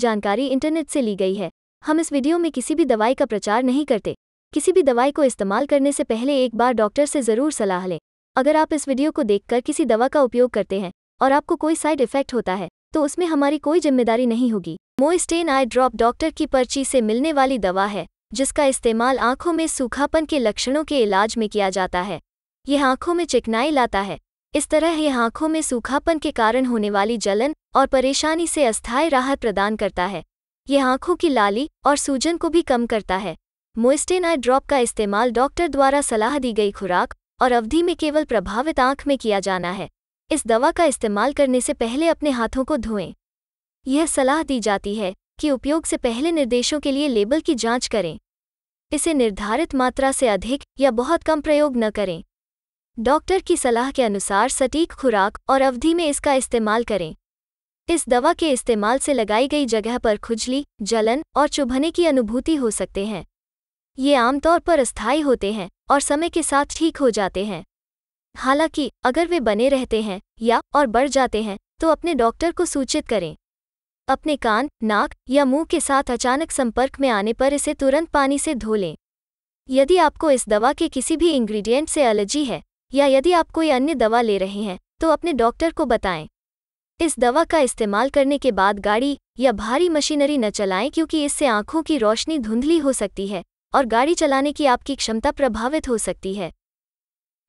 जानकारी इंटरनेट से ली गई है हम इस वीडियो में किसी भी दवाई का प्रचार नहीं करते किसी भी दवाई को इस्तेमाल करने से पहले एक बार डॉक्टर से ज़रूर सलाह लें अगर आप इस वीडियो को देखकर किसी दवा का उपयोग करते हैं और आपको कोई साइड इफेक्ट होता है तो उसमें हमारी कोई जिम्मेदारी नहीं होगी मोइस्टेन आई ड्रॉप डॉक्टर की पर्ची से मिलने वाली दवा है जिसका इस्तेमाल आंखों में सूखापन के लक्षणों के इलाज में किया जाता है यह आंखों में चिकनाई लाता है इस तरह यह आंखों में सूखापन के कारण होने वाली जलन और परेशानी से अस्थायी राहत प्रदान करता है यह आंखों की लाली और सूजन को भी कम करता है मोइस्टेन आई ड्रॉप का इस्तेमाल डॉक्टर द्वारा सलाह दी गई खुराक और अवधि में केवल प्रभावित आंख में किया जाना है इस दवा का इस्तेमाल करने से पहले अपने हाथों को धोएं यह सलाह दी जाती है कि उपयोग से पहले निर्देशों के लिए लेबल की जांच करें इसे निर्धारित मात्रा से अधिक या बहुत कम प्रयोग न करें डॉक्टर की सलाह के अनुसार सटीक खुराक और अवधि में इसका इस्तेमाल करें इस दवा के इस्तेमाल से लगाई गई जगह पर खुजली जलन और चुभने की अनुभूति हो सकते हैं ये आमतौर पर अस्थायी होते हैं और समय के साथ ठीक हो जाते हैं हालांकि अगर वे बने रहते हैं या और बढ़ जाते हैं तो अपने डॉक्टर को सूचित करें अपने कान नाक या मुंह के साथ अचानक संपर्क में आने पर इसे तुरंत पानी से धो लें यदि आपको इस दवा के किसी भी इंग्रेडिएंट से एलर्जी है या यदि आप कोई अन्य दवा ले रहे हैं तो अपने डॉक्टर को बताएं इस दवा का इस्तेमाल करने के बाद गाड़ी या भारी मशीनरी न चलाएं क्योंकि इससे आंखों की रोशनी धुंधली हो सकती है और गाड़ी चलाने की आपकी क्षमता प्रभावित हो सकती है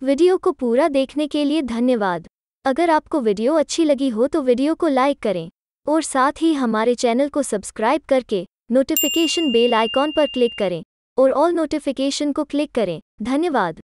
वीडियो को पूरा देखने के लिए धन्यवाद अगर आपको वीडियो अच्छी लगी हो तो वीडियो को लाइक करें और साथ ही हमारे चैनल को सब्सक्राइब करके नोटिफिकेशन बेल आइकॉन पर क्लिक करें और ऑल नोटिफिकेशन को क्लिक करें धन्यवाद